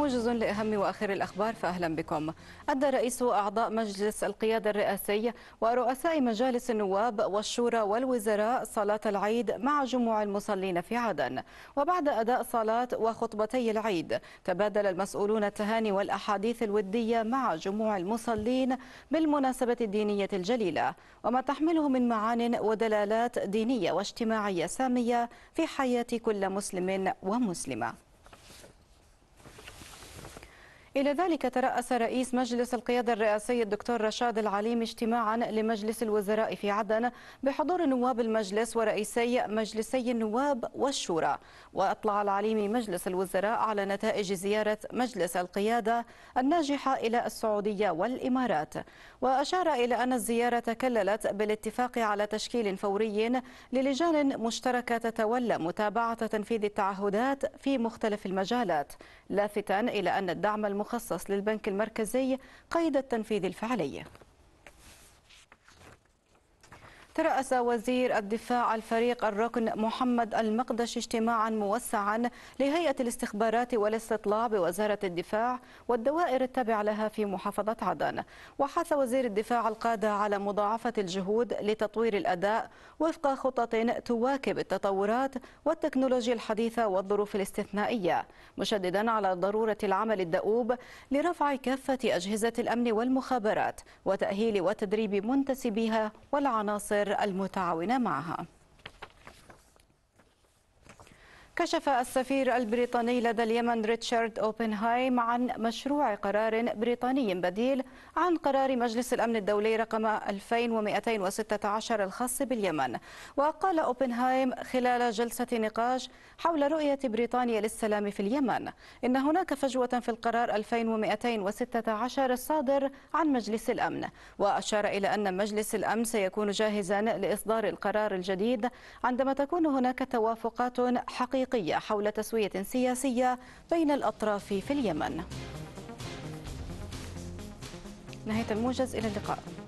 موجز لأهم وآخر الأخبار فأهلا بكم أدى رئيس أعضاء مجلس القيادة الرئاسي ورؤساء مجالس النواب والشورى والوزراء صلاة العيد مع جموع المصلين في عدن وبعد أداء صلاة وخطبتي العيد تبادل المسؤولون التهاني والأحاديث الودية مع جموع المصلين بالمناسبة الدينية الجليلة وما تحمله من معان ودلالات دينية واجتماعية سامية في حياة كل مسلم ومسلمة إلى ذلك ترأس رئيس مجلس القيادة الرئاسي الدكتور رشاد العليم اجتماعا لمجلس الوزراء في عدن بحضور نواب المجلس ورئيسي مجلسي النواب والشورى وأطلع العليم مجلس الوزراء على نتائج زيارة مجلس القيادة الناجحة إلى السعودية والإمارات وأشار إلى أن الزيارة تكللت بالاتفاق على تشكيل فوري للجان مشتركة تتولى متابعة تنفيذ التعهدات في مختلف المجالات لافتا إلى أن الدعم المخصص للبنك المركزي قيد التنفيذ الفعلي ترأس وزير الدفاع الفريق الركن محمد المقدش اجتماعا موسعا لهيئة الاستخبارات والاستطلاع بوزارة الدفاع والدوائر التابعة لها في محافظة عدن وحث وزير الدفاع القادة على مضاعفة الجهود لتطوير الأداء وفق خطط تواكب التطورات والتكنولوجيا الحديثة والظروف الاستثنائية مشددا على ضرورة العمل الدؤوب لرفع كافة أجهزة الأمن والمخابرات وتأهيل وتدريب منتسبيها والعناصر الخواطر المتعاونة معها كشف السفير البريطاني لدى اليمن ريتشارد أوبنهايم عن مشروع قرار بريطاني بديل عن قرار مجلس الأمن الدولي رقم 2216 الخاص باليمن وقال أوبنهايم خلال جلسة نقاش حول رؤية بريطانيا للسلام في اليمن إن هناك فجوة في القرار 2216 الصادر عن مجلس الأمن وأشار إلى أن مجلس الأمن سيكون جاهزا لإصدار القرار الجديد عندما تكون هناك توافقات حقيقية أفريقية حول تسوية سياسية بين الأطراف في اليمن نهاية الموجز إلى اللقاء